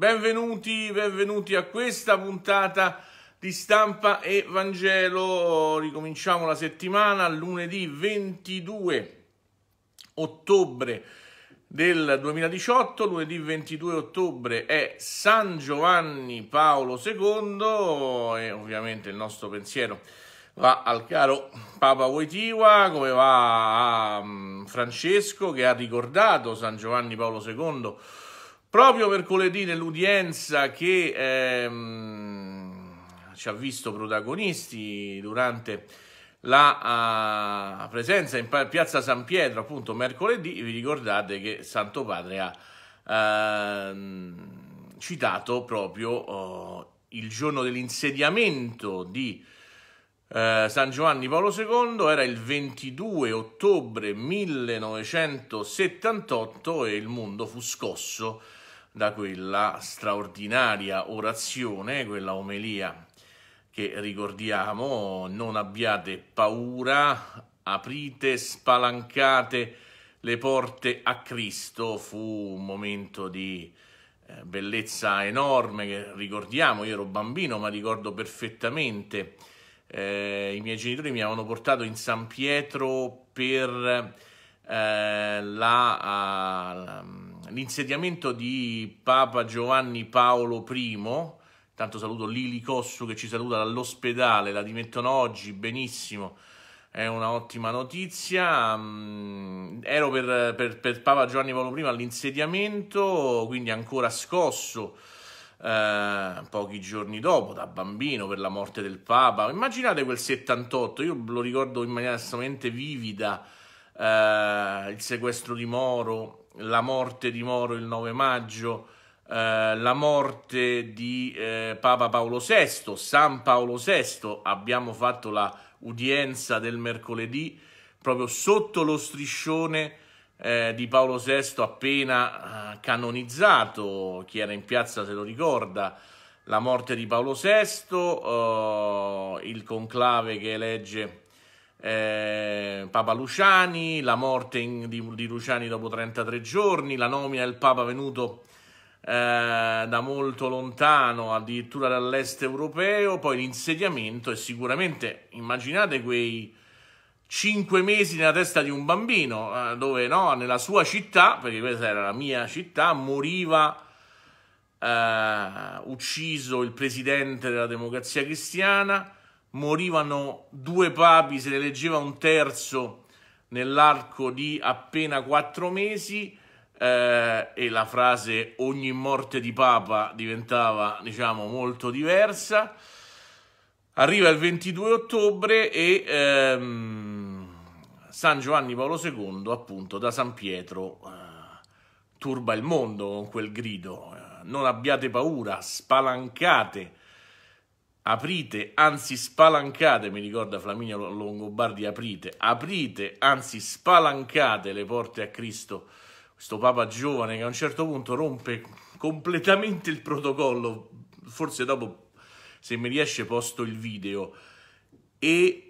Benvenuti, benvenuti a questa puntata di stampa e Vangelo. Ricominciamo la settimana lunedì 22 ottobre del 2018. Lunedì 22 ottobre è San Giovanni Paolo II e ovviamente il nostro pensiero va al caro Papa Wojtyła, come va a mm, Francesco che ha ricordato San Giovanni Paolo II Proprio mercoledì nell'udienza che ehm, ci ha visto protagonisti durante la uh, presenza in piazza San Pietro, appunto mercoledì, vi ricordate che Santo Padre ha uh, citato proprio uh, il giorno dell'insediamento di eh, San Giovanni Paolo II, era il 22 ottobre 1978 e il mondo fu scosso da quella straordinaria orazione, quella omelia che ricordiamo, non abbiate paura, aprite, spalancate le porte a Cristo, fu un momento di eh, bellezza enorme che ricordiamo, io ero bambino ma ricordo perfettamente, eh, i miei genitori mi avevano portato in San Pietro per eh, la, ah, la l'insediamento di Papa Giovanni Paolo I, tanto saluto Lili Cossu che ci saluta dall'ospedale, la dimettono oggi, benissimo, è un'ottima ottima notizia. Mm, ero per, per, per Papa Giovanni Paolo I all'insediamento, quindi ancora scosso. Eh, pochi giorni dopo, da bambino, per la morte del Papa, immaginate quel 78. Io lo ricordo in maniera estremamente vivida. Eh, il sequestro di Moro, la morte di Moro il 9 maggio, eh, la morte di eh, Papa Paolo VI, San Paolo VI, abbiamo fatto la udienza del mercoledì proprio sotto lo striscione eh, di Paolo VI appena eh, canonizzato, chi era in piazza se lo ricorda, la morte di Paolo VI, oh, il conclave che elegge eh, Papa Luciani, la morte in, di, di, Luciani dopo 33 giorni, la nomina del Papa venuto eh, da molto lontano, addirittura dall'est europeo, poi l'insediamento e sicuramente immaginate quei 5 mesi nella testa di un bambino, eh, dove no, nella sua città, perché questa era la mia città, moriva... Eh, ucciso il presidente della democrazia cristiana, morivano due papi, se ne leggeva un terzo nell'arco di appena quattro mesi eh, e la frase ogni morte di papa diventava diciamo molto diversa. Arriva il 22 ottobre e ehm, San Giovanni Paolo II appunto da San Pietro eh, turba il mondo con quel grido eh, non abbiate paura, spalancate aprite, anzi spalancate, mi ricorda Flaminio Longobardi, aprite, aprite, anzi spalancate le porte a Cristo, questo Papa giovane che a un certo punto rompe completamente il protocollo, forse dopo, se mi riesce, posto il video, e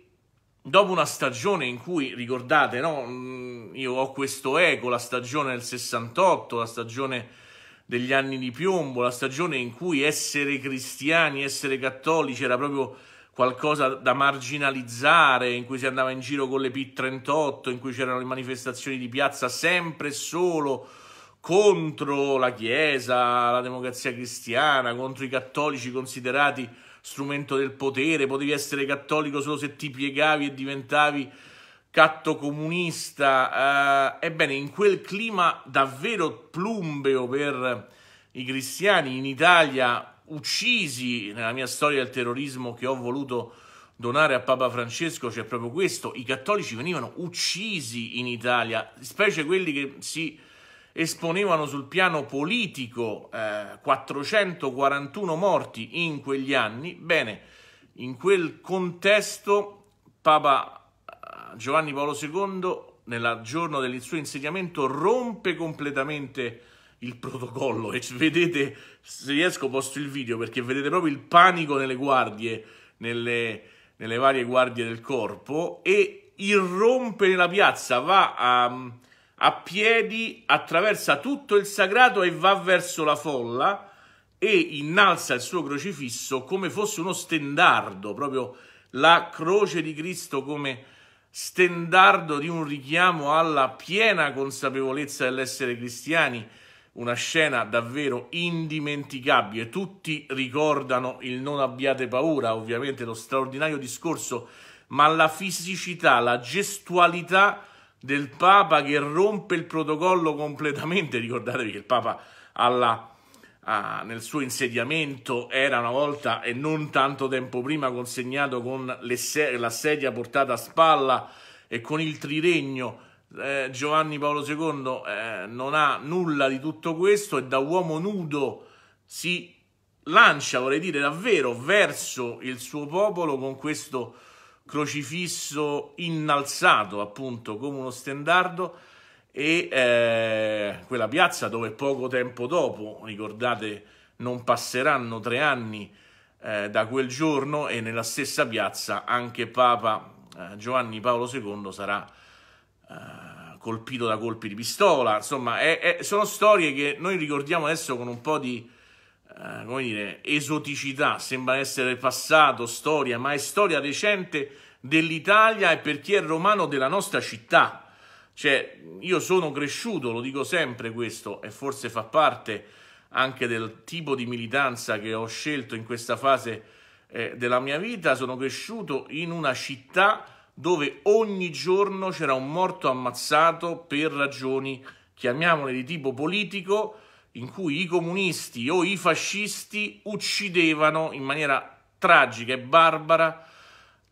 dopo una stagione in cui, ricordate, no? Mm, io ho questo eco, la stagione del 68, la stagione degli anni di piombo, la stagione in cui essere cristiani, essere cattolici era proprio qualcosa da marginalizzare, in cui si andava in giro con le P38, in cui c'erano le manifestazioni di piazza sempre e solo contro la Chiesa, la democrazia cristiana, contro i cattolici considerati strumento del potere, potevi essere cattolico solo se ti piegavi e diventavi catto comunista, eh, ebbene in quel clima davvero plumbeo per i cristiani in Italia, uccisi nella mia storia del terrorismo che ho voluto donare a Papa Francesco, c'è cioè proprio questo, i cattolici venivano uccisi in Italia, specie quelli che si esponevano sul piano politico, eh, 441 morti in quegli anni, bene, in quel contesto Papa Giovanni Paolo II, nel giorno del suo insediamento, rompe completamente il protocollo e vedete, se riesco posto il video perché vedete proprio il panico nelle guardie, nelle, nelle varie guardie del corpo e irrompe nella piazza, va a, a piedi, attraversa tutto il sagrato e va verso la folla e innalza il suo crocifisso come fosse uno stendardo, proprio la croce di Cristo come stendardo di un richiamo alla piena consapevolezza dell'essere cristiani, una scena davvero indimenticabile. Tutti ricordano il non abbiate paura, ovviamente lo straordinario discorso, ma la fisicità, la gestualità del Papa che rompe il protocollo completamente. Ricordatevi che il Papa alla uh, nel suo insediamento era una volta e non tanto tempo prima consegnato con la sedia portata a spalla e con il triregno. Eh, Giovanni Paolo II eh, non ha nulla di tutto questo e da uomo nudo si lancia, vorrei dire davvero, verso il suo popolo con questo crocifisso innalzato appunto come uno stendardo e eh, quella piazza dove poco tempo dopo, ricordate, non passeranno tre anni eh, da quel giorno e nella stessa piazza anche Papa eh, Giovanni Paolo II sarà eh, colpito da colpi di pistola. Insomma, è, è, sono storie che noi ricordiamo adesso con un po' di eh, come dire, esoticità, sembra essere passato, storia, ma è storia recente dell'Italia e per chi è romano della nostra città cioè, io sono cresciuto, lo dico sempre questo, e forse fa parte anche del tipo di militanza che ho scelto in questa fase eh, della mia vita, sono cresciuto in una città dove ogni giorno c'era un morto ammazzato per ragioni, chiamiamole di tipo politico, in cui i comunisti o i fascisti uccidevano in maniera tragica e barbara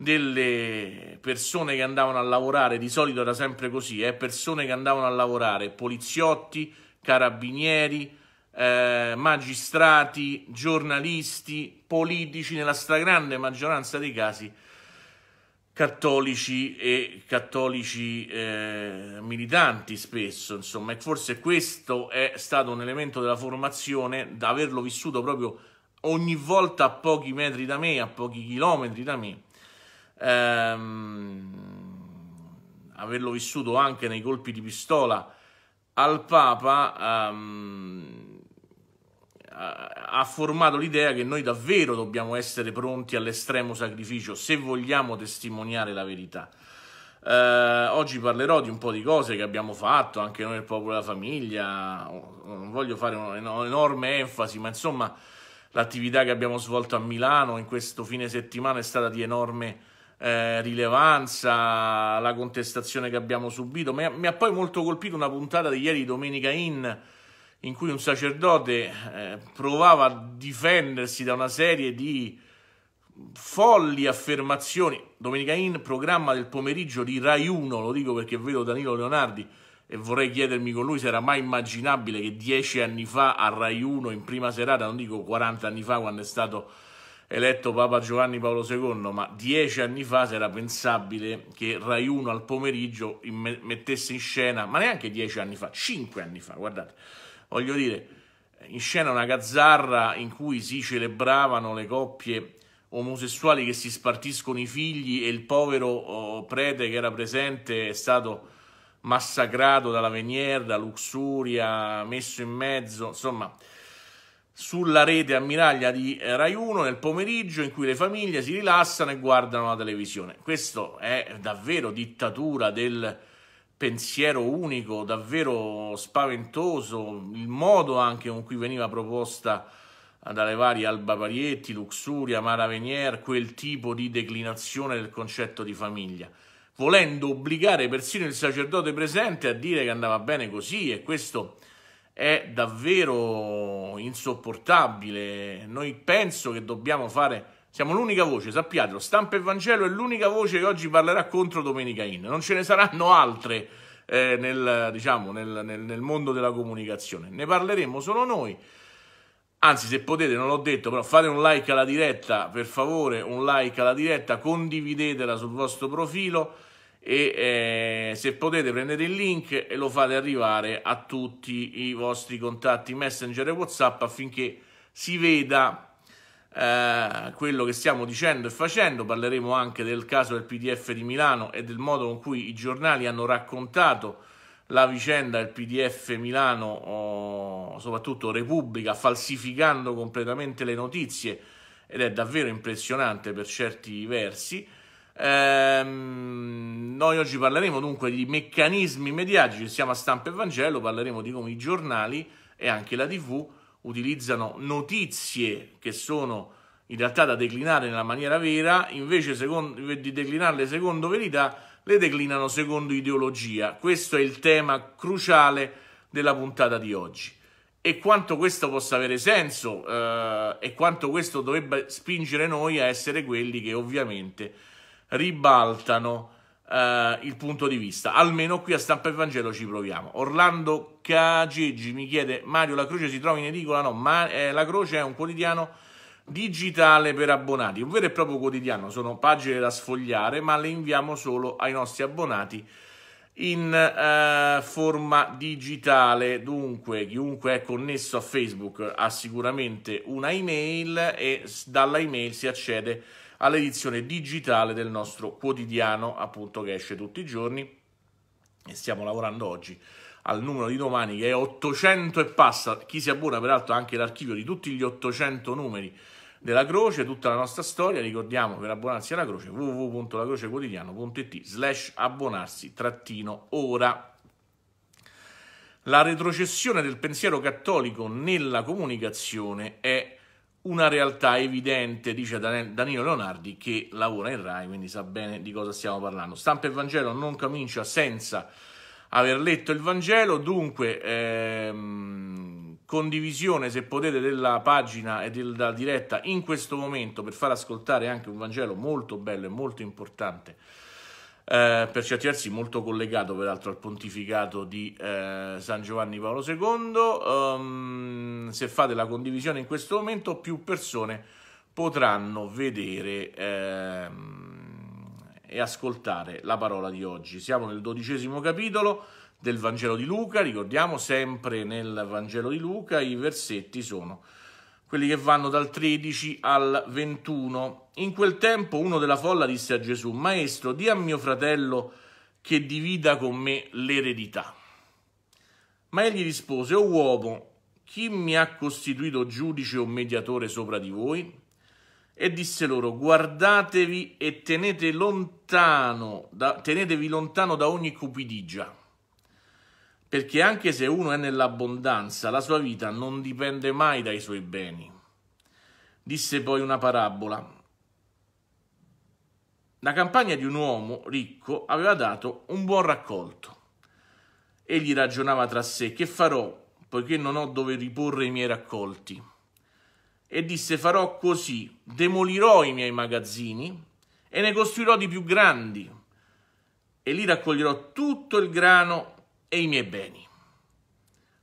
delle persone che andavano a lavorare, di solito era sempre così, eh, persone che andavano a lavorare, poliziotti, carabinieri, eh, magistrati, giornalisti, politici, nella stragrande maggioranza dei casi cattolici e cattolici eh, militanti spesso, insomma, e forse questo è stato un elemento della formazione, da averlo vissuto proprio ogni volta a pochi metri da me, a pochi chilometri da me, ehm, averlo vissuto anche nei colpi di pistola al Papa ehm, ha formato l'idea che noi davvero dobbiamo essere pronti all'estremo sacrificio se vogliamo testimoniare la verità. Eh, oggi parlerò di un po' di cose che abbiamo fatto anche noi, il popolo della famiglia. Non voglio fare un'enorme enfasi, ma insomma, l'attività che abbiamo svolto a Milano in questo fine settimana è stata di enorme eh, rilevanza, la contestazione che abbiamo subito. Mi ha, mi ha, poi molto colpito una puntata di ieri, Domenica In, in cui un sacerdote eh, provava a difendersi da una serie di folli affermazioni. Domenica In, programma del pomeriggio di Rai 1, lo dico perché vedo Danilo Leonardi e vorrei chiedermi con lui se era mai immaginabile che dieci anni fa a Rai 1 in prima serata, non dico 40 anni fa quando è stato eletto Papa Giovanni Paolo II, ma dieci anni fa se era pensabile che Rai 1 al pomeriggio mettesse in scena, ma neanche dieci anni fa, cinque anni fa, guardate, voglio dire, in scena una gazzarra in cui si celebravano le coppie omosessuali che si spartiscono i figli e il povero oh, prete che era presente è stato massacrato dalla Venier, da Luxuria, messo in mezzo, insomma sulla rete ammiraglia di eh, Rai 1 nel pomeriggio in cui le famiglie si rilassano e guardano la televisione. Questo è davvero dittatura del pensiero unico, davvero spaventoso, il modo anche con cui veniva proposta dalle varie Alba Parietti, Luxuria, Mara Venier, quel tipo di declinazione del concetto di famiglia, volendo obbligare persino il sacerdote presente a dire che andava bene così e questo è davvero insopportabile. Noi penso che dobbiamo fare. Siamo l'unica voce, sappiatelo. Stampa e Vangelo è l'unica voce che oggi parlerà contro Domenica In. Non ce ne saranno altre eh, nel, diciamo, nel, nel, nel mondo della comunicazione. Ne parleremo solo noi. Anzi, se potete, non l'ho detto, però fate un like alla diretta, per favore, un like alla diretta, condividetela sul vostro profilo e eh, se potete prendete il link e lo fate arrivare a tutti i vostri contatti messenger e whatsapp affinché si veda eh, quello che stiamo dicendo e facendo parleremo anche del caso del pdf di Milano e del modo con cui i giornali hanno raccontato la vicenda del pdf Milano oh, soprattutto Repubblica falsificando completamente le notizie ed è davvero impressionante per certi versi Ehm, noi oggi parleremo dunque di meccanismi mediatici, siamo a stampa e Vangelo, parleremo di come i giornali e anche la tv utilizzano notizie che sono in realtà da declinare nella maniera vera, invece secondo, di declinarle secondo verità, le declinano secondo ideologia. Questo è il tema cruciale della puntata di oggi. E quanto questo possa avere senso eh, e quanto questo dovrebbe spingere noi a essere quelli che ovviamente ribaltano eh, il punto di vista. Almeno qui a Stampa e Vangelo ci proviamo. Orlando Cageggi mi chiede, Mario, la croce si trova in edicola? No, ma eh, la croce è un quotidiano digitale per abbonati, un vero e proprio quotidiano, sono pagine da sfogliare, ma le inviamo solo ai nostri abbonati in eh, forma digitale. Dunque, chiunque è connesso a Facebook ha sicuramente una email e dalla email si accede all'edizione digitale del nostro quotidiano, appunto, che esce tutti i giorni e stiamo lavorando oggi al numero di domani che è 800 e passa. Chi si abbona peraltro anche l'archivio di tutti gli 800 numeri della Croce, tutta la nostra storia. Ricordiamo per abbonarsi alla Croce www.lacrocequotidiano.it slash abbonarsi trattino ora. La retrocessione del pensiero cattolico nella comunicazione è una realtà evidente, dice Danilo Leonardi, che lavora in RAI, quindi sa bene di cosa stiamo parlando. Stampa e Vangelo non comincia senza aver letto il Vangelo, dunque ehm, condivisione se potete della pagina e della diretta in questo momento per far ascoltare anche un Vangelo molto bello e molto importante eh, per certi versi molto collegato peraltro al pontificato di eh, San Giovanni Paolo II. Um, ehm, se fate la condivisione in questo momento, più persone potranno vedere eh, e ascoltare la parola di oggi. Siamo nel dodicesimo capitolo del Vangelo di Luca, ricordiamo sempre nel Vangelo di Luca i versetti sono quelli che vanno dal 13 al 21. In quel tempo uno della folla disse a Gesù, Maestro, di a mio fratello che divida con me l'eredità. Ma egli rispose, O uomo, chi mi ha costituito giudice o mediatore sopra di voi? E disse loro, guardatevi e tenete lontano da, tenetevi lontano da ogni cupidigia perché anche se uno è nell'abbondanza, la sua vita non dipende mai dai suoi beni. Disse poi una parabola. La campagna di un uomo ricco aveva dato un buon raccolto. Egli ragionava tra sé, che farò, poiché non ho dove riporre i miei raccolti? E disse, farò così, demolirò i miei magazzini e ne costruirò di più grandi, e lì raccoglierò tutto il grano e i miei beni.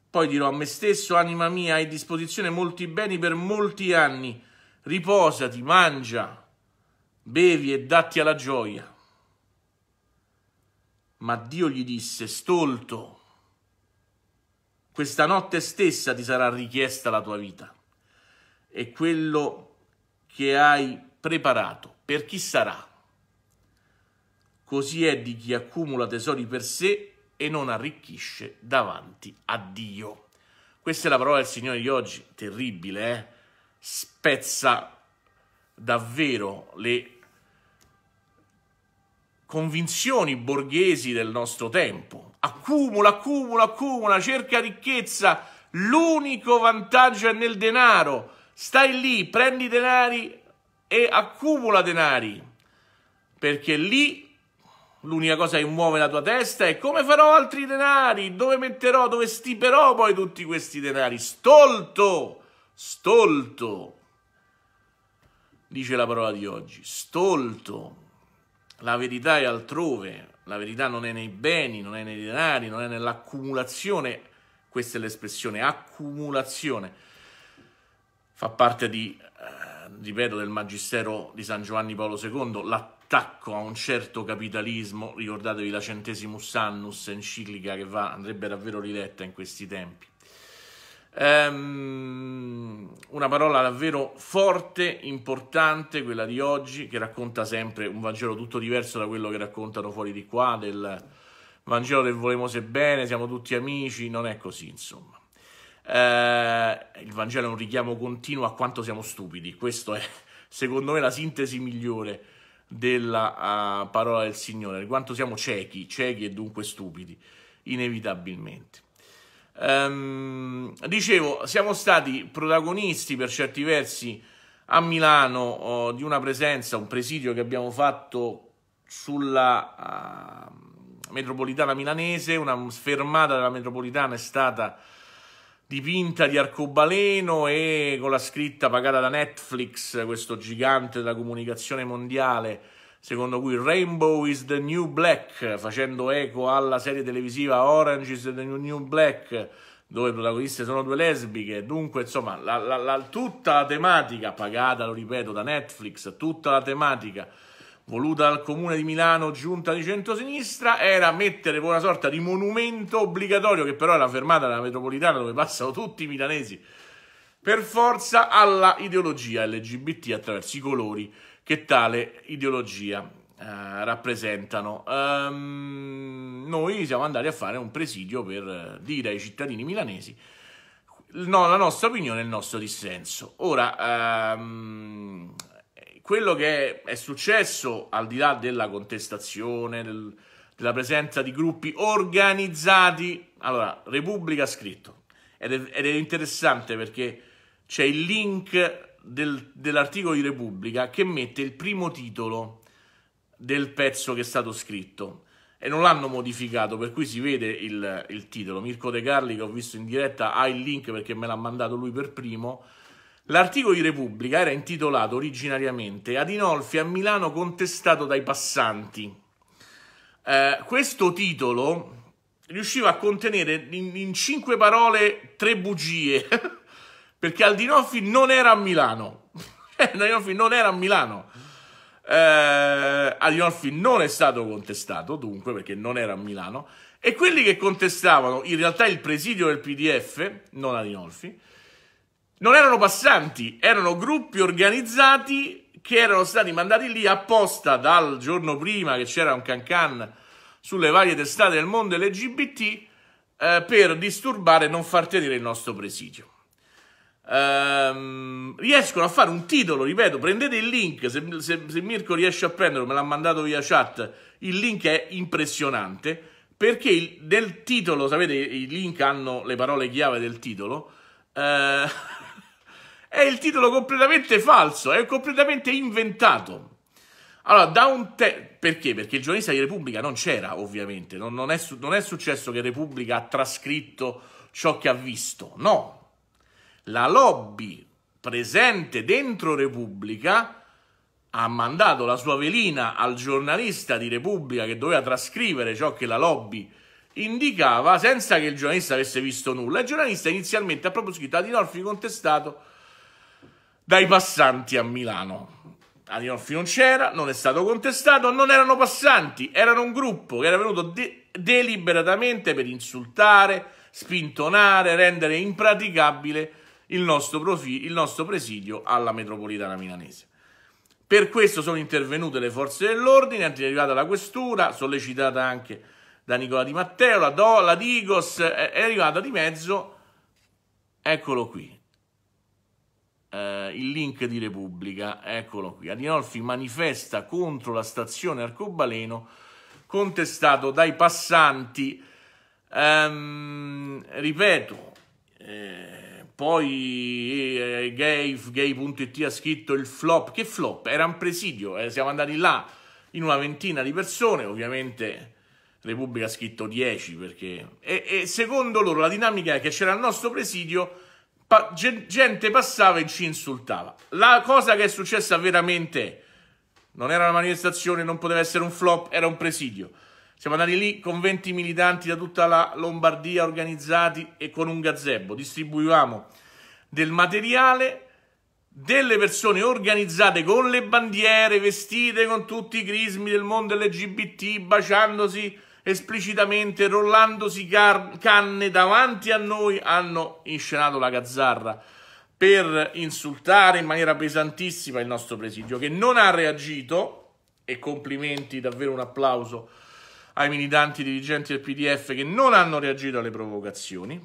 Poi dirò a me stesso, anima mia, hai a disposizione molti beni per molti anni, riposati, mangia, bevi e datti alla gioia. Ma Dio gli disse, stolto, questa notte stessa ti sarà richiesta la tua vita e quello che hai preparato, per chi sarà? Così è di chi accumula tesori per sé e non arricchisce davanti a Dio. Questa è la parola del Signore di oggi, terribile, eh? spezza davvero le convinzioni borghesi del nostro tempo. Accumula, accumula, accumula, cerca ricchezza, l'unico vantaggio è nel denaro. Stai lì, prendi denari e accumula denari, perché lì L'unica cosa che muove la tua testa è come farò altri denari, dove metterò, dove stiperò poi tutti questi denari. Stolto, stolto, dice la parola di oggi, stolto. La verità è altrove, la verità non è nei beni, non è nei denari, non è nell'accumulazione. Questa è l'espressione, accumulazione. Fa parte di, eh, ripeto, del Magistero di San Giovanni Paolo II, la attacco a un certo capitalismo, ricordatevi la centesimus annus enciclica che va, andrebbe davvero riletta in questi tempi. Um, una parola davvero forte, importante, quella di oggi, che racconta sempre un Vangelo tutto diverso da quello che raccontano fuori di qua, del Vangelo del se bene, siamo tutti amici, non è così insomma. Uh, il Vangelo è un richiamo continuo a quanto siamo stupidi, questa è secondo me la sintesi migliore della uh, parola del Signore, di quanto siamo ciechi, ciechi e dunque stupidi, inevitabilmente. Um, dicevo, siamo stati protagonisti per certi versi a Milano oh, di una presenza, un presidio che abbiamo fatto sulla uh, metropolitana milanese, una fermata della metropolitana è stata dipinta di arcobaleno e con la scritta pagata da Netflix, questo gigante della comunicazione mondiale, secondo cui Rainbow is the New Black, facendo eco alla serie televisiva Orange is the New Black, dove protagoniste sono due lesbiche. Dunque, insomma, la, la, la, tutta la tematica pagata, lo ripeto, da Netflix, tutta la tematica voluta dal Comune di Milano, giunta di centrosinistra, era mettere una sorta di monumento obbligatorio, che però era fermata della metropolitana dove passano tutti i milanesi, per forza alla ideologia LGBT attraverso i colori che tale ideologia eh, rappresentano. Ehm, noi siamo andati a fare un presidio per eh, dire ai cittadini milanesi no, la nostra opinione e il nostro dissenso. Ora, ehm, quello che è successo, al di là della contestazione, del, della presenza di gruppi organizzati, allora Repubblica ha scritto ed è, ed è, interessante perché c'è il link del, dell'articolo di Repubblica che mette il primo titolo del pezzo che è stato scritto e non l'hanno modificato, per cui si vede il, il titolo. Mirko De Carli, che ho visto in diretta, ha il link perché me l'ha mandato lui per primo L'articolo di Repubblica era intitolato originariamente Adinolfi a Milano contestato dai passanti. Eh, questo titolo riusciva a contenere in, in cinque parole tre bugie, perché Adinolfi non era a Milano. Adinolfi non era a Milano. Eh, Adinolfi non è stato contestato, dunque, perché non era a Milano. E quelli che contestavano, in realtà il presidio del PDF, non Adinolfi, non erano passanti, erano gruppi organizzati che erano stati mandati lì apposta dal giorno prima che c'era un cancan sulle varie testate del mondo LGBT eh, per disturbare e non far tenere il nostro presidio. Ehm, riescono a fare un titolo, ripeto, prendete il link, se, se, se Mirko riesce a prenderlo, me l'ha mandato via chat, il link è impressionante, perché il, nel titolo, sapete, i link hanno le parole chiave del titolo, eh, È il titolo completamente falso, è completamente inventato. Allora, da un te- perché? Perché il giornalista di Repubblica non c'era, ovviamente. Non, non, è su- non, è successo che Repubblica ha trascritto ciò che ha visto. No. La lobby presente dentro Repubblica ha mandato la sua velina al giornalista di Repubblica che doveva trascrivere ciò che la lobby indicava senza che il giornalista avesse visto nulla. Il giornalista inizialmente ha proprio scritto Adinolfi contestato dai passanti a Milano. Antonoffi non c'era, non è stato contestato, non erano passanti, erano un gruppo che era venuto de deliberatamente per insultare, spintonare, rendere impraticabile il nostro, il nostro presidio alla metropolitana milanese. Per questo sono intervenute le forze dell'ordine, è arrivata la questura, sollecitata anche da Nicola Di Matteo, la, Do, la Digos, è arrivata di mezzo, eccolo qui, eh, il link di Repubblica, eccolo qui. Adinolfi manifesta contro la stazione Arcobaleno, contestato dai passanti. Ehm, ripeto, eh, poi eh, gay, gay.it ha scritto il flop. Che flop? Era un presidio, eh, siamo andati là in una ventina di persone, ovviamente Repubblica ha scritto 10 perché... E, e secondo loro la dinamica è che c'era il nostro presidio pa gente passava e ci insultava. La cosa che è successa veramente non era una manifestazione, non poteva essere un flop, era un presidio. Siamo andati lì con 20 militanti da tutta la Lombardia organizzati e con un gazebo. Distribuivamo del materiale, delle persone organizzate con le bandiere, vestite con tutti i crismi del mondo LGBT, baciandosi esplicitamente rollandosi car- canne davanti a noi hanno inscenato la gazzarra per insultare in maniera pesantissima il nostro presidio che non ha reagito e complimenti, davvero un applauso ai militanti dirigenti del PDF che non hanno reagito alle provocazioni.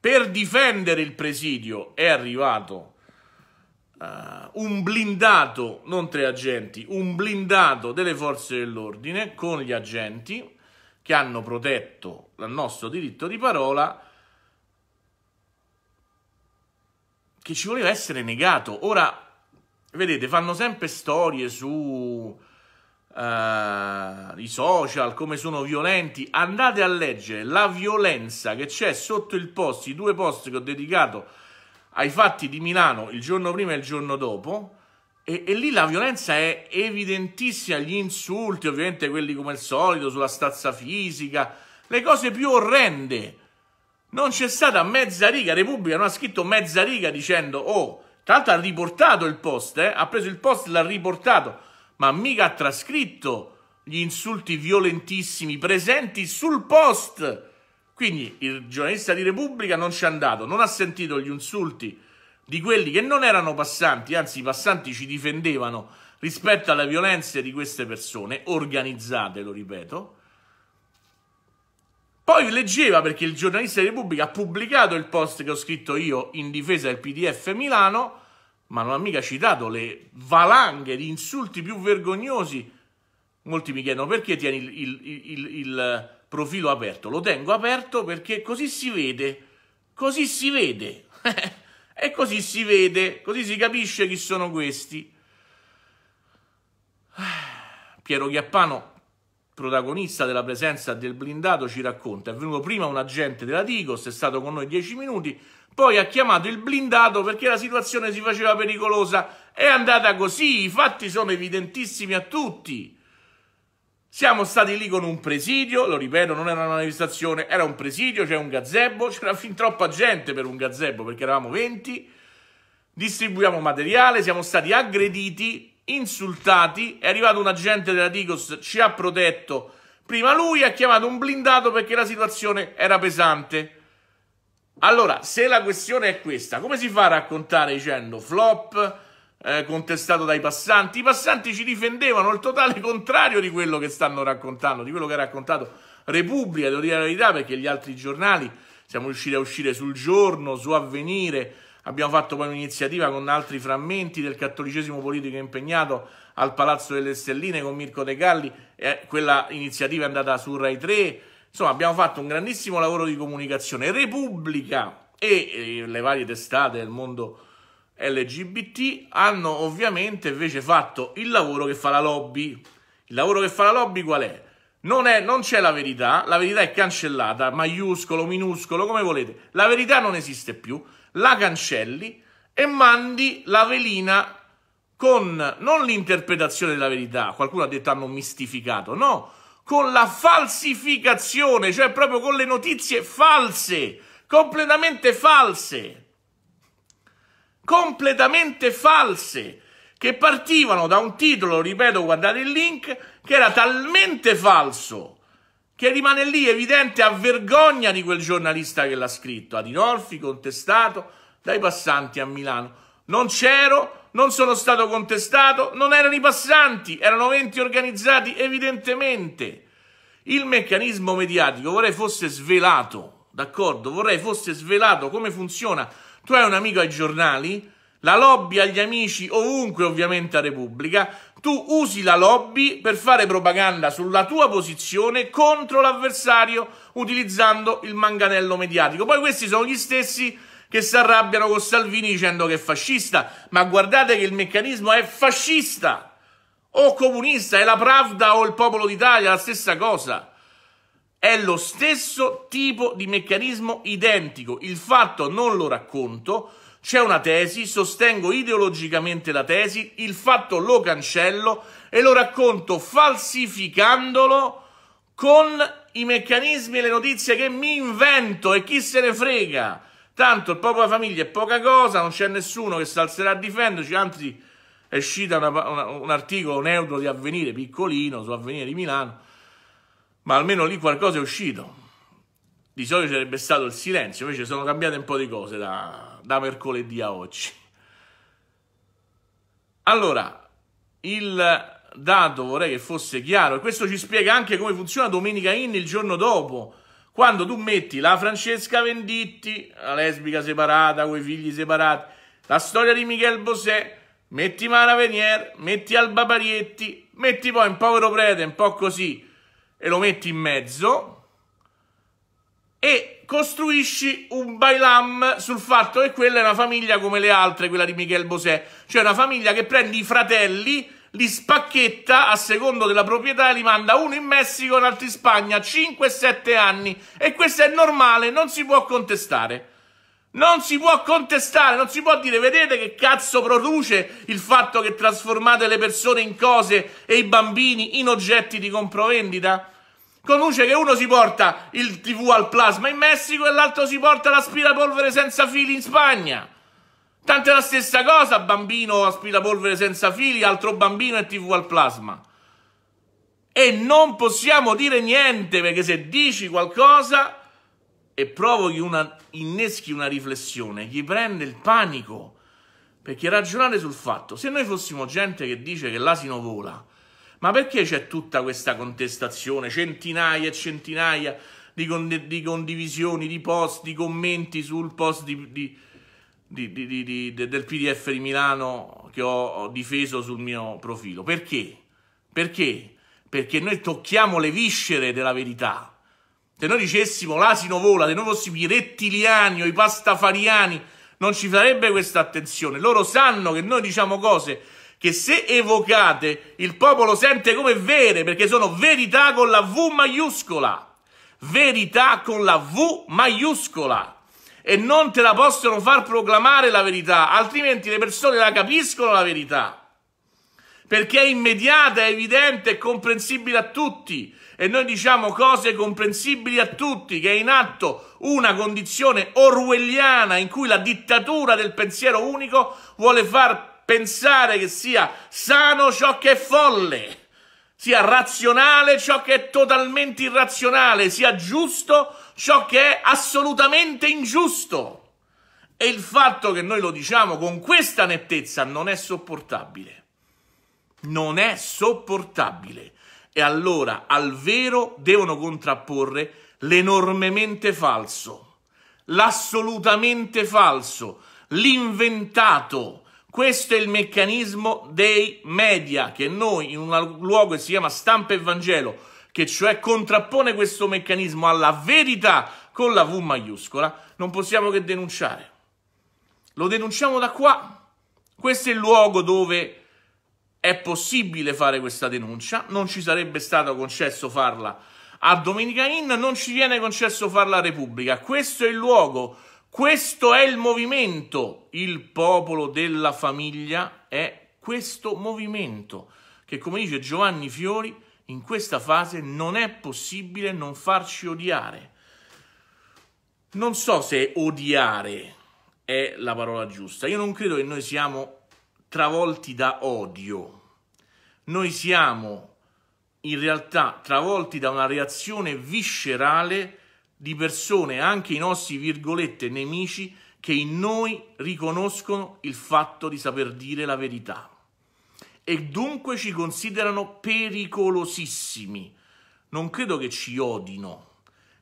Per difendere il presidio è arrivato uh, un blindato, non tre agenti, un blindato delle forze dell'ordine con gli agenti che hanno protetto il nostro diritto di parola che ci voleva essere negato. Ora, vedete, fanno sempre storie su Uh, i social, come sono violenti. Andate a leggere la violenza che c'è sotto il post, i due post che ho dedicato ai fatti di Milano il giorno prima e il giorno dopo, e, e, lì la violenza è evidentissima, gli insulti, ovviamente quelli come al solito, sulla stazza fisica, le cose più orrende. Non c'è stata mezza riga, Repubblica non ha scritto mezza riga dicendo, oh, tra l'altro ha riportato il post, eh? ha preso il post, l'ha riportato, ma mica ha trascritto gli insulti violentissimi presenti sul post quindi il giornalista di Repubblica non ci è andato, non ha sentito gli insulti di quelli che non erano passanti, anzi i passanti ci difendevano rispetto alle violenze di queste persone, organizzate, lo ripeto. Poi leggeva, perché il giornalista di Repubblica ha pubblicato il post che ho scritto io in difesa del PDF Milano, ma non ha mica citato le valanghe di insulti più vergognosi. Molti mi chiedono perché tieni il, il, il, il profilo aperto. Lo tengo aperto perché così si vede, così si vede. e così si vede, così si capisce chi sono questi. Piero Chiappano, protagonista della presenza del blindato, ci racconta: è venuto prima un agente della Digos, è stato con noi dieci minuti, poi ha chiamato il blindato perché la situazione si faceva pericolosa. È andata così, i fatti sono evidentissimi a tutti. Siamo stati lì con un presidio, lo ripeto, non era una manifestazione, era un presidio, c'era un gazebo, c'era fin troppa gente per un gazebo perché eravamo 20. Distribuiamo materiale, siamo stati aggrediti, insultati, è arrivato un agente della Digos, ci ha protetto. Prima lui ha chiamato un blindato perché la situazione era pesante. Allora, se la questione è questa, come si fa a raccontare dicendo flop, eh, contestato dai passanti. I passanti ci difendevano il totale contrario di quello che stanno raccontando, di quello che ha raccontato Repubblica, devo dire la verità, perché gli altri giornali siamo riusciti a uscire sul giorno, su avvenire. Abbiamo fatto poi un'iniziativa con altri frammenti del cattolicesimo politico impegnato al Palazzo delle Stelline con Mirko De Galli, eh, quella iniziativa è andata su Rai 3. Insomma, abbiamo fatto un grandissimo lavoro di comunicazione. Repubblica e eh, le varie testate del mondo LGBT hanno ovviamente invece fatto il lavoro che fa la lobby. Il lavoro che fa la lobby qual è? Non, è, non c'è la verità, la verità è cancellata, maiuscolo, minuscolo, come volete. La verità non esiste più, la cancelli e mandi la velina con non l'interpretazione della verità, qualcuno ha detto hanno mistificato, no, con la falsificazione, cioè proprio con le notizie false, completamente false completamente false che partivano da un titolo, ripeto, guardate il link, che era talmente falso che rimane lì evidente a vergogna di quel giornalista che l'ha scritto, Adinolfi, contestato dai passanti a Milano. Non c'ero, non sono stato contestato, non erano i passanti, erano enti organizzati evidentemente. Il meccanismo mediatico vorrei fosse svelato, d'accordo? Vorrei fosse svelato come funziona tu hai un amico ai giornali, la lobby agli amici ovunque ovviamente a Repubblica, tu usi la lobby per fare propaganda sulla tua posizione contro l'avversario utilizzando il manganello mediatico. Poi questi sono gli stessi che si arrabbiano con Salvini dicendo che è fascista, ma guardate che il meccanismo è fascista o comunista, è la Pravda o il popolo d'Italia, la stessa cosa. È lo stesso tipo di meccanismo identico. Il fatto non lo racconto, c'è una tesi, sostengo ideologicamente la tesi, il fatto lo cancello e lo racconto falsificandolo con i meccanismi e le notizie che mi invento e chi se ne frega. Tanto il popolo della famiglia è poca cosa, non c'è nessuno che si a difenderci, anzi è uscito un articolo, neutro di Avvenire piccolino su Avvenire di Milano, ma almeno lì qualcosa è uscito. Di solito sarebbe stato il silenzio, invece sono cambiate un po' di cose da, da mercoledì a oggi. Allora, il dato vorrei che fosse chiaro, e questo ci spiega anche come funziona Domenica Inn il giorno dopo. Quando tu metti la Francesca Venditti, la lesbica separata, con i figli separati, la storia di Michel Bosè, metti Mara Venier, metti Alba Parietti, metti poi un povero prete, un po' così, e lo metti in mezzo e costruisci un bailam sul fatto che quella è una famiglia come le altre, quella di Michel Bosè, cioè una famiglia che prende i fratelli, li spacchetta a secondo della proprietà e li manda uno in Messico e un altro in Spagna, 5-7 anni e questo è normale, non si può contestare. Non si può contestare, non si può dire, vedete che cazzo produce il fatto che trasformate le persone in cose e i bambini in oggetti di comprovendita? Conduce che uno si porta il TV al plasma in Messico e l'altro si porta l'aspirapolvere senza fili in Spagna. Tanto è la stessa cosa, bambino aspirapolvere senza fili, altro bambino e TV al plasma. E non possiamo dire niente perché se dici qualcosa e provochi una, inneschi una riflessione, gli prende il panico. Perché ragionare sul fatto, se noi fossimo gente che dice che l'asino vola, ma perché c'è tutta questa contestazione, centinaia e centinaia di, con, di condivisioni, di post, di commenti sul post di, di di, di, di, del PDF di Milano che ho difeso sul mio profilo. Perché? Perché? Perché noi tocchiamo le viscere della verità. Se noi dicessimo l'asino vola, se noi fossimo i rettiliani o i pastafariani, non ci farebbe questa attenzione. Loro sanno che noi diciamo cose che se evocate il popolo sente come vere, perché sono verità con la V maiuscola. Verità con la V maiuscola. E non te la possono far proclamare la verità, altrimenti le persone la capiscono la verità. Perché è immediata, è evidente, è comprensibile a tutti e noi diciamo cose comprensibili a tutti, che è in atto una condizione orwelliana in cui la dittatura del pensiero unico vuole far pensare che sia sano ciò che è folle, sia razionale ciò che è totalmente irrazionale, sia giusto ciò che è assolutamente ingiusto. E il fatto che noi lo diciamo con questa nettezza non è sopportabile. Non è sopportabile. E allora al vero devono contrapporre l'enormemente falso, l'assolutamente falso, l'inventato. Questo è il meccanismo dei media che noi in un luogo che si chiama stampa e Vangelo, che cioè contrappone questo meccanismo alla verità con la V maiuscola, non possiamo che denunciare. Lo denunciamo da qua. Questo è il luogo dove è possibile fare questa denuncia, non ci sarebbe stato concesso farla a Domenica In, non ci viene concesso farla a Repubblica. Questo è il luogo, questo è il movimento. Il popolo della famiglia è questo movimento che, come dice Giovanni Fiori, in questa fase non è possibile non farci odiare. Non so se odiare è la parola giusta. Io non credo che noi siamo travolti da odio, noi siamo in realtà travolti da una reazione viscerale di persone, anche i nostri virgolette nemici, che in noi riconoscono il fatto di saper dire la verità e dunque ci considerano pericolosissimi. Non credo che ci odino,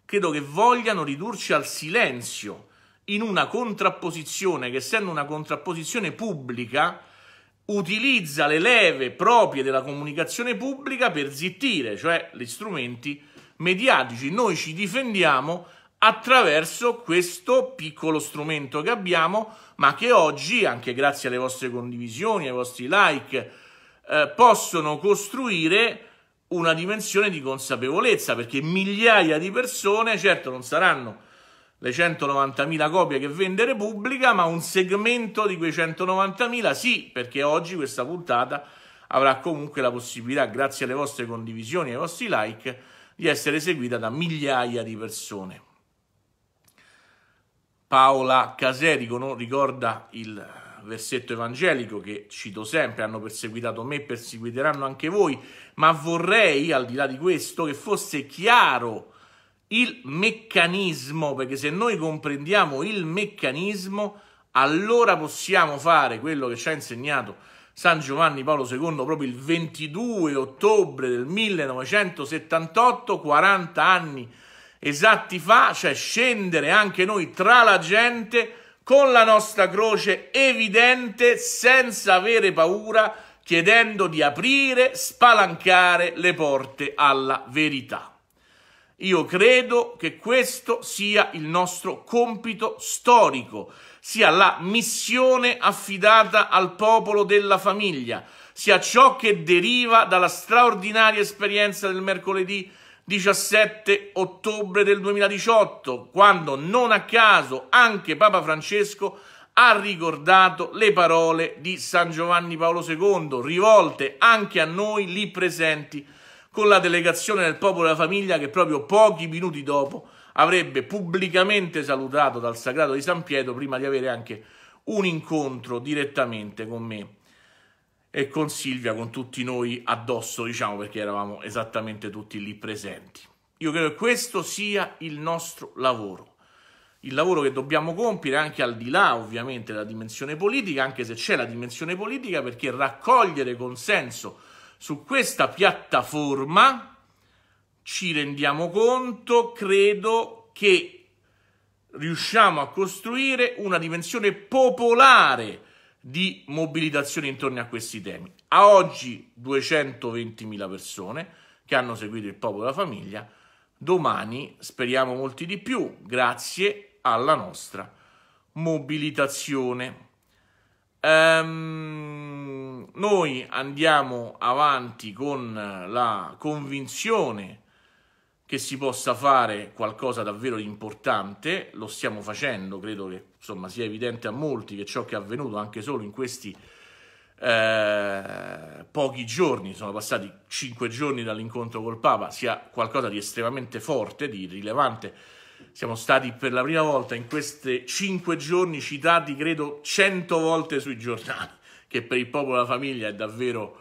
credo che vogliano ridurci al silenzio in una contrapposizione che essendo una contrapposizione pubblica utilizza le leve proprie della comunicazione pubblica per zittire, cioè gli strumenti mediatici. Noi ci difendiamo attraverso questo piccolo strumento che abbiamo, ma che oggi, anche grazie alle vostre condivisioni, ai vostri like, eh, possono costruire una dimensione di consapevolezza, perché migliaia di persone, certo non saranno le 190.000 copie che vende Repubblica, ma un segmento di quei 190.000 sì, perché oggi questa puntata avrà comunque la possibilità, grazie alle vostre condivisioni e ai vostri like, di essere seguita da migliaia di persone. Paola Caseri ricorda il versetto evangelico che cito sempre, hanno perseguitato me, perseguiteranno anche voi, ma vorrei, al di là di questo, che fosse chiaro il meccanismo, perché se noi comprendiamo il meccanismo, allora possiamo fare quello che ci ha insegnato San Giovanni Paolo II proprio il 22 ottobre del 1978, 40 anni esatti fa, cioè scendere anche noi tra la gente con la nostra croce evidente, senza avere paura, chiedendo di aprire, spalancare le porte alla verità. Io credo che questo sia il nostro compito storico, sia la missione affidata al popolo della famiglia, sia ciò che deriva dalla straordinaria esperienza del mercoledì 17 ottobre del 2018, quando non a caso anche Papa Francesco ha ricordato le parole di San Giovanni Paolo II, rivolte anche a noi lì presenti con la delegazione del popolo della famiglia che proprio pochi minuti dopo avrebbe pubblicamente salutato dal sagrato di San Pietro prima di avere anche un incontro direttamente con me e con Silvia, con tutti noi addosso, diciamo, perché eravamo esattamente tutti lì presenti. Io credo che questo sia il nostro lavoro, il lavoro che dobbiamo compiere anche al di là ovviamente della dimensione politica, anche se c'è la dimensione politica, perché raccogliere consenso su questa piattaforma ci rendiamo conto, credo, che riusciamo a costruire una dimensione popolare di mobilitazione intorno a questi temi. A oggi 220.000 persone che hanno seguito il popolo della famiglia, domani speriamo molti di più, grazie alla nostra mobilitazione. Um, noi andiamo avanti con la convinzione che si possa fare qualcosa davvero di importante, lo stiamo facendo, credo che insomma, sia evidente a molti che ciò che è avvenuto anche solo in questi eh, pochi giorni, sono passati cinque giorni dall'incontro col Papa, sia qualcosa di estremamente forte, di rilevante. Siamo stati per la prima volta in questi cinque giorni citati, credo, cento volte sui giornali che per il popolo e la famiglia è davvero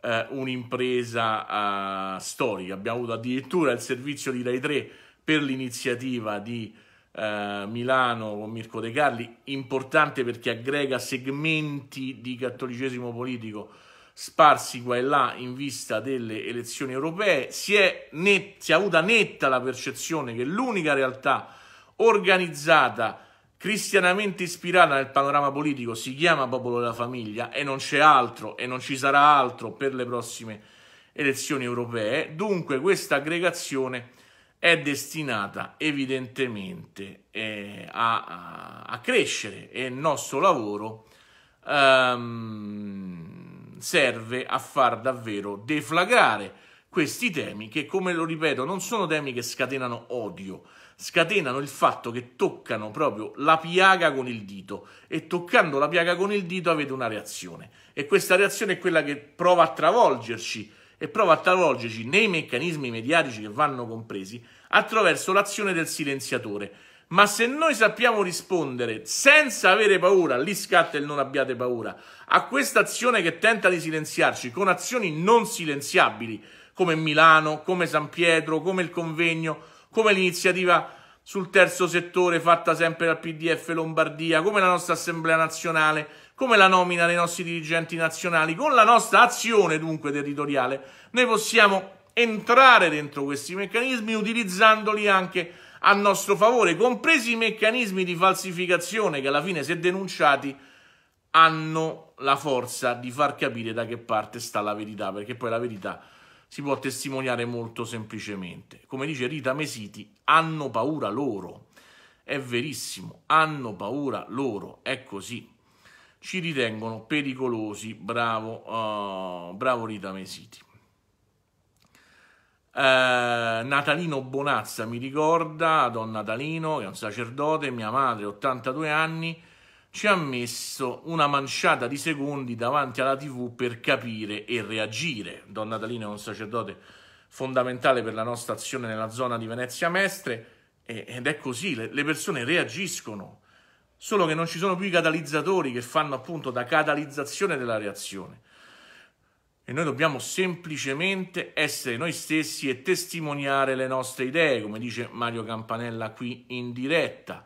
eh, un'impresa eh, storica. Abbiamo avuto addirittura il servizio di Rai 3 per l'iniziativa di eh, Milano con Mirko De Carli, importante perché aggrega segmenti di cattolicesimo politico sparsi qua e là in vista delle elezioni europee. Si è, net, si è avuta netta la percezione che l'unica realtà organizzata cristianamente ispirata nel panorama politico si chiama Popolo della Famiglia e non c'è altro e non ci sarà altro per le prossime elezioni europee. Dunque questa aggregazione è destinata evidentemente eh, a, a, crescere e il nostro lavoro ehm, serve a far davvero deflagrare questi temi che, come lo ripeto, non sono temi che scatenano odio, scatenano il fatto che toccano proprio la piaga con il dito e toccando la piaga con il dito avete una reazione e questa reazione è quella che prova a travolgerci e prova a travolgerci nei meccanismi mediatici che vanno compresi attraverso l'azione del silenziatore. Ma se noi sappiamo rispondere senza avere paura, lì scatta il non abbiate paura, a questa azione che tenta di silenziarci con azioni non silenziabili, come Milano, come San Pietro, come il convegno, come l'iniziativa sul terzo settore fatta sempre dal PDF Lombardia, come la nostra Assemblea Nazionale, come la nomina dei nostri dirigenti nazionali, con la nostra azione dunque territoriale, noi possiamo entrare dentro questi meccanismi utilizzandoli anche a nostro favore, compresi i meccanismi di falsificazione che alla fine, se denunciati, hanno la forza di far capire da che parte sta la verità, perché poi la verità si può testimoniare molto semplicemente. Come dice Rita Mesiti, hanno paura loro. È verissimo, hanno paura loro, è così. Ci ritengono pericolosi, bravo, uh, bravo Rita Mesiti. Uh, Natalino Bonazza mi ricorda, Don Natalino, che è un sacerdote, mia madre, 82 anni, ci ha messo una manciata di secondi davanti alla tv per capire e reagire. Don Natalino è un sacerdote fondamentale per la nostra azione nella zona di Venezia Mestre ed è così, le persone reagiscono, solo che non ci sono più i catalizzatori che fanno appunto da catalizzazione della reazione. E noi dobbiamo semplicemente essere noi stessi e testimoniare le nostre idee, come dice Mario Campanella qui in diretta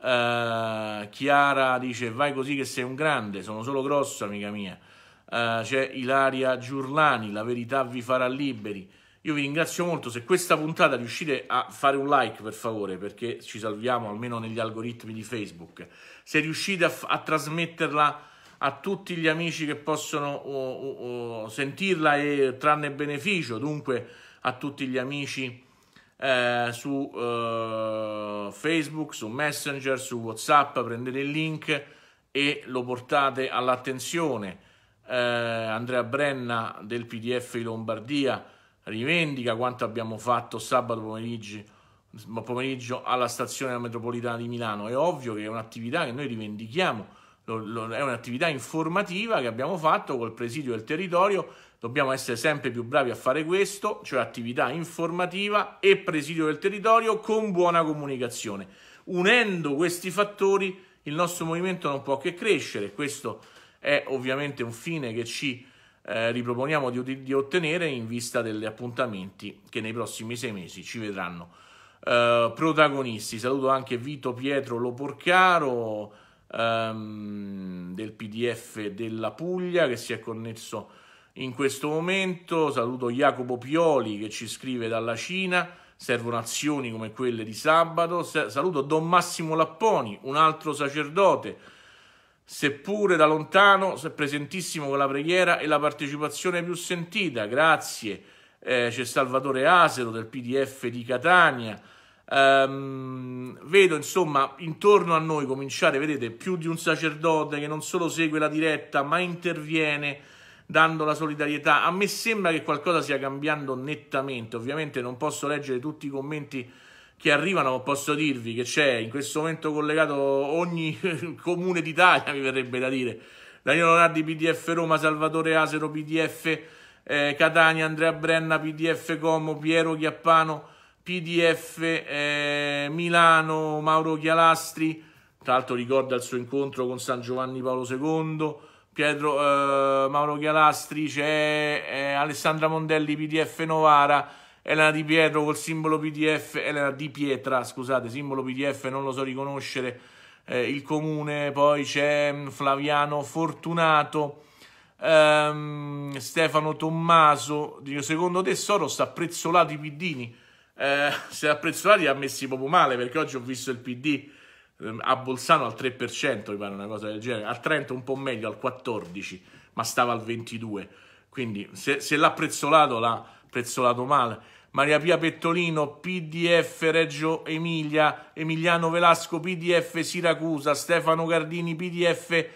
Uh, Chiara dice vai così che sei un grande, sono solo grosso amica mia. Uh, c'è Ilaria Giurlani, la verità vi farà liberi. Io vi ringrazio molto, se questa puntata riuscite a fare un like per favore, perché ci salviamo almeno negli algoritmi di Facebook. Se riuscite a, f- a trasmetterla a tutti gli amici che possono oh, oh, sentirla e trarne beneficio, dunque a tutti gli amici eh, su eh, Facebook, su Messenger, su WhatsApp, prendete il link e lo portate all'attenzione. Eh, Andrea Brenna del PDF di Lombardia rivendica quanto abbiamo fatto sabato pomeriggio, pomeriggio alla stazione metropolitana di Milano. È ovvio che è un'attività che noi rivendichiamo lo, lo, è un'attività informativa che abbiamo fatto col presidio del territorio, dobbiamo essere sempre più bravi a fare questo, cioè attività informativa e presidio del territorio con buona comunicazione. Unendo questi fattori il nostro movimento non può che crescere, questo è ovviamente un fine che ci eh, riproponiamo di, di, ottenere in vista degli appuntamenti che nei prossimi sei mesi ci vedranno eh, protagonisti. Saluto anche Vito Pietro Loporcaro, um, del PDF della Puglia che si è connesso in questo momento. Saluto Jacopo Pioli che ci scrive dalla Cina. Servono azioni come quelle di sabato. Saluto Don Massimo Lapponi, un altro sacerdote seppure da lontano, se presentissimo con la preghiera e la partecipazione più sentita. Grazie. Eh, c'è Salvatore Asero del PDF di Catania. Um, vedo insomma intorno a noi cominciare, vedete, più di un sacerdote che non solo segue la diretta ma interviene dando la solidarietà. A me sembra che qualcosa stia cambiando nettamente, ovviamente non posso leggere tutti i commenti che arrivano, ma posso dirvi che c'è in questo momento collegato ogni comune d'Italia, mi verrebbe da dire. Danilo Leonardi, PDF Roma, Salvatore Asero, PDF eh, Catania, Andrea Brenna, PDF Como, Piero Chiappano, PDF eh, Milano, Mauro Chialastri, tra l'altro ricorda il suo incontro con San Giovanni Paolo II, Pietro, eh, Mauro Chialastri, c'è eh, Alessandra Mondelli, PDF Novara, Elena Di Pietro col simbolo PDF, Elena Di Pietra, scusate, simbolo PDF, non lo so riconoscere, eh, il comune, poi c'è mm, Flaviano Fortunato, ehm, Stefano Tommaso, secondo te Soros ha prezzolato i piddini? eh, se apprezzo li ha messi proprio male perché oggi ho visto il PD ehm, a Bolzano al 3%, mi pare una cosa del genere, al 30% un po' meglio, al 14%, ma stava al 22%. Quindi se, se l'ha prezzolato, l'ha prezzolato male. Maria Pia Pettolino, PDF Reggio Emilia, Emiliano Velasco, PDF Siracusa, Stefano Gardini, PDF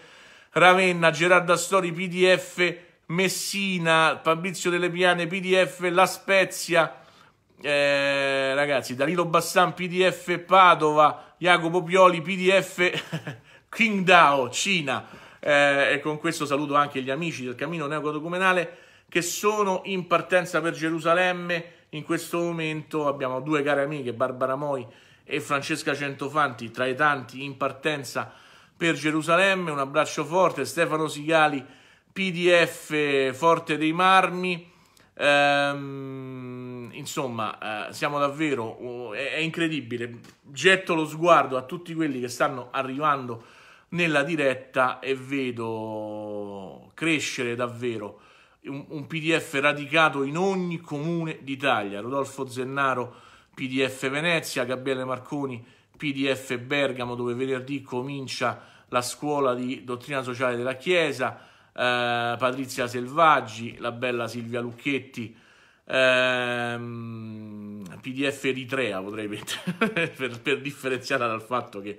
Ravenna, Gerarda Stori, PDF Messina, Fabrizio Delle Piane, PDF La Spezia, eh, ragazzi, Danilo Bassan PDF Padova, Jacopo Pioli PDF Qingdao Cina. Eh, e con questo saluto anche gli amici del cammino neocodocumenale che sono in partenza per Gerusalemme. In questo momento abbiamo due care amiche, Barbara Moi e Francesca Centofanti, tra i tanti in partenza per Gerusalemme. Un abbraccio forte, Stefano Sigali, PDF Forte dei Marmi. Ehm, insomma, eh, siamo davvero. Uh, è, incredibile. Getto lo sguardo a tutti quelli che stanno arrivando nella diretta e vedo crescere davvero un, un PDF radicato in ogni comune d'Italia. Rodolfo Zennaro, PDF Venezia, Gabriele Marconi, PDF Bergamo, dove venerdì comincia la scuola di dottrina sociale della Chiesa. Eh, Patrizia Selvaggi, la bella Silvia Lucchetti, ehm, PDF Eritrea potrei mettere per, per differenziarla dal fatto che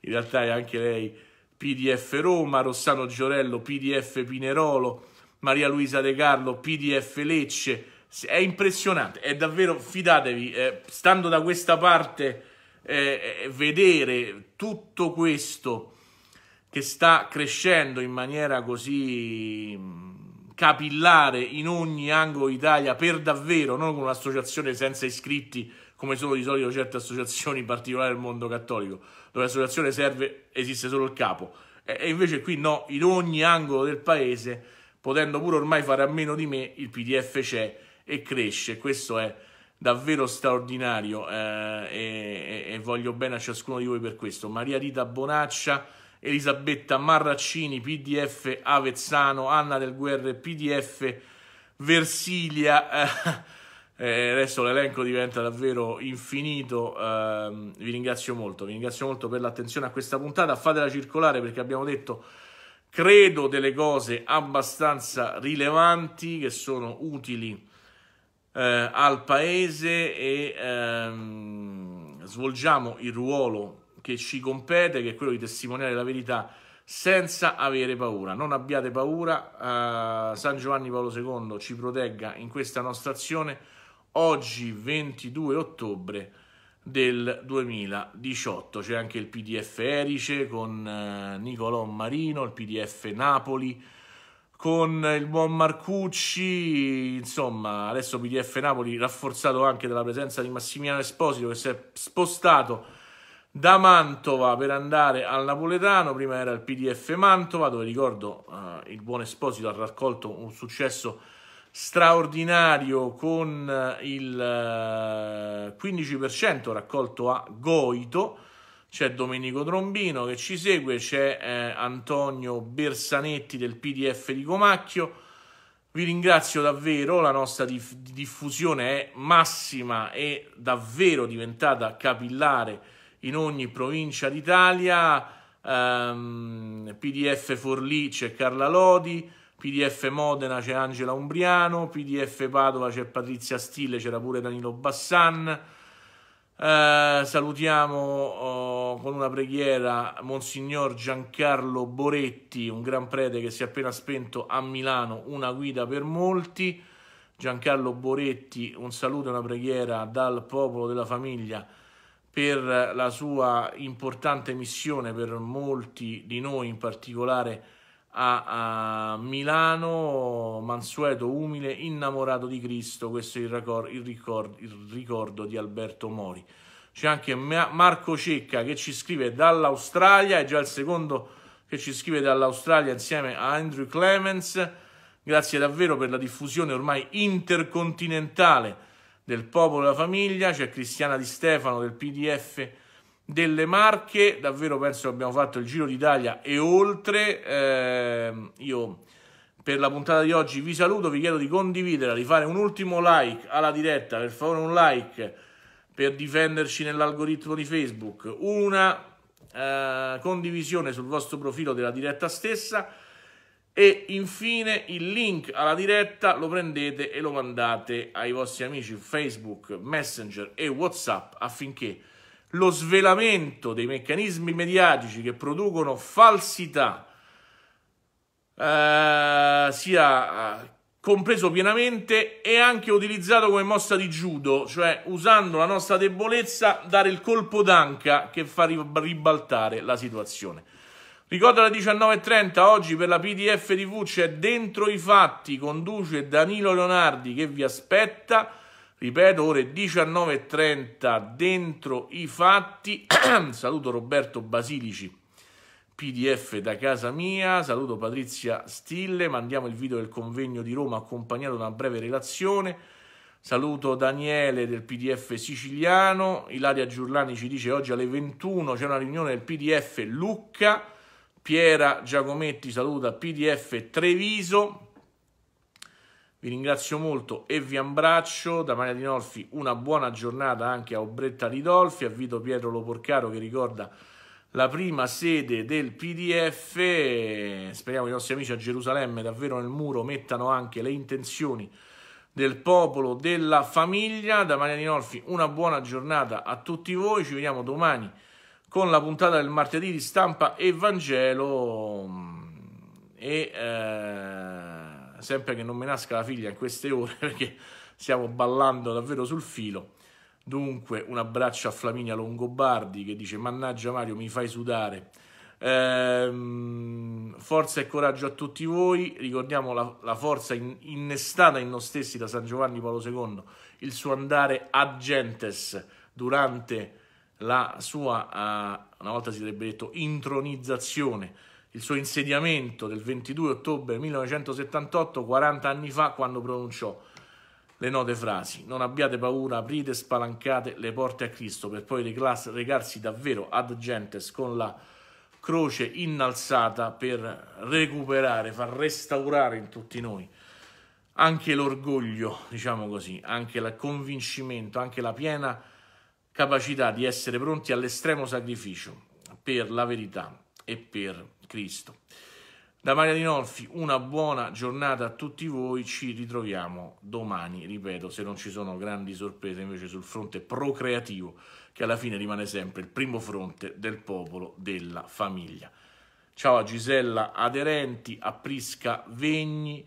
in realtà è anche lei PDF Roma, Rossano Giorello, PDF Pinerolo, Maria Luisa De Carlo, PDF Lecce. È impressionante, è davvero, fidatevi, eh, stando da questa parte, eh, eh vedere tutto questo che sta crescendo in maniera così mm, capillare in ogni angolo d'Italia per davvero, non con un'associazione senza iscritti come sono di solito certe associazioni, in particolare il mondo cattolico, dove l'associazione serve, esiste solo il capo. E invece qui no, in ogni angolo del paese, potendo pure ormai fare a meno di me, il PDF c'è e cresce. Questo è davvero straordinario eh, e, e voglio bene a ciascuno di voi per questo. Maria Rita Bonaccia Elisabetta Marraccini, PDF Avezzano, Anna del Guerre, PDF Versilia. Eh, eh, adesso l'elenco diventa davvero infinito. Eh, vi ringrazio molto, vi ringrazio molto per l'attenzione a questa puntata. Fatela circolare perché abbiamo detto, credo, delle cose abbastanza rilevanti che sono utili eh, al paese e ehm, svolgiamo il ruolo che ci compete, che è quello di testimoniare la verità senza avere paura. Non abbiate paura, eh, San Giovanni Paolo II ci protegga in questa nostra azione oggi 22 ottobre del 2018. C'è anche il PDF Erice con eh, Nicolò Marino, il PDF Napoli con il buon Marcucci, insomma, adesso PDF Napoli rafforzato anche dalla presenza di Massimiliano Esposito che si è spostato da Mantova per andare al Napoletano, prima era il PDF Mantova dove ricordo eh, il buon Esposito ha raccolto un successo straordinario con eh, il eh, 15% raccolto a Goito, c'è Domenico Trombino che ci segue, c'è eh, Antonio Bersanetti del PDF di Comacchio, vi ringrazio davvero, la nostra diff diffusione è massima e davvero diventata capillare in ogni provincia d'Italia, ehm, PDF Forlì c'è Carla Lodi, PDF Modena c'è Angela Umbriano, PDF Padova c'è Patrizia Stile, c'era pure Danilo Bassan. Eh, salutiamo oh, con una preghiera Monsignor Giancarlo Boretti, un gran prete che si è appena spento a Milano, una guida per molti. Giancarlo Boretti, un saluto e una preghiera dal popolo della famiglia per la sua importante missione per molti di noi, in particolare a, a Milano, mansueto, umile, innamorato di Cristo, questo è il, raccord, il, ricord, il ricordo di Alberto Mori. C'è anche Marco Cecca che ci scrive dall'Australia, è già il secondo che ci scrive dall'Australia insieme a Andrew Clemens. Grazie davvero per la diffusione ormai intercontinentale del Popolo della Famiglia, c'è Cristiana Di Stefano del PDF delle Marche, davvero penso che abbiamo fatto il Giro d'Italia e oltre. Eh, io per la puntata di oggi vi saluto, vi chiedo di condividere, di fare un ultimo like alla diretta, per favore un like per difenderci nell'algoritmo di Facebook, una eh, condivisione sul vostro profilo della diretta stessa e infine il link alla diretta lo prendete e lo mandate ai vostri amici Facebook, Messenger e Whatsapp affinché lo svelamento dei meccanismi mediatici che producono falsità eh, sia eh, compreso pienamente e anche utilizzato come mossa di judo, cioè usando la nostra debolezza dare il colpo d'anca che fa ribaltare la situazione. Ricordo alle 19.30 oggi per la PDF TV c'è Dentro i Fatti, conduce Danilo Leonardi che vi aspetta, ripeto ore 19.30 Dentro i Fatti, saluto Roberto Basilici, PDF da casa mia, saluto Patrizia Stille, mandiamo il video del convegno di Roma accompagnato da una breve relazione, saluto Daniele del PDF siciliano, Ilaria Giurlani ci dice oggi alle 21 c'è una riunione del PDF Lucca, Piera Giacometti saluta PDF Treviso. Vi ringrazio molto e vi abbraccio. Da Maria Di Nolfi una buona giornata anche a Obretta Ridolfi, a Vito Pietro Loporcaro che ricorda la prima sede del PDF. Speriamo che i nostri amici a Gerusalemme davvero nel muro mettano anche le intenzioni del popolo, della famiglia. Da Maria Di Nolfi una buona giornata a tutti voi. Ci vediamo domani con la puntata del martedì di stampa Evangelo mm, e eh, sempre che non me nasca la figlia in queste ore perché stiamo ballando davvero sul filo. Dunque un abbraccio a Flaminia Longobardi che dice mannaggia Mario mi fai sudare. Ehm, forza e coraggio a tutti voi, ricordiamo la, la forza in, innestata in noi stessi da San Giovanni Paolo II, il suo andare a gentes durante la sua, uh, una volta si sarebbe detto, intronizzazione, il suo insediamento del 22 ottobre 1978, 40 anni fa, quando pronunciò le note frasi «Non abbiate paura, aprite e spalancate le porte a Cristo» per poi recarsi davvero ad gentes con la croce innalzata per recuperare, far restaurare in tutti noi anche l'orgoglio, diciamo così, anche il convincimento, anche la piena capacità di essere pronti all'estremo sacrificio per la verità e per Cristo. Da Maria Di Dinolfi una buona giornata a tutti voi, ci ritroviamo domani, ripeto, se non ci sono grandi sorprese invece sul fronte procreativo, che alla fine rimane sempre il primo fronte del popolo della famiglia. Ciao a Gisella Aderenti, a Prisca Vegni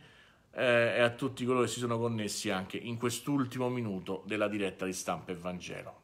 eh, e a tutti coloro che si sono connessi anche in quest'ultimo minuto della diretta di stampa e Vangelo.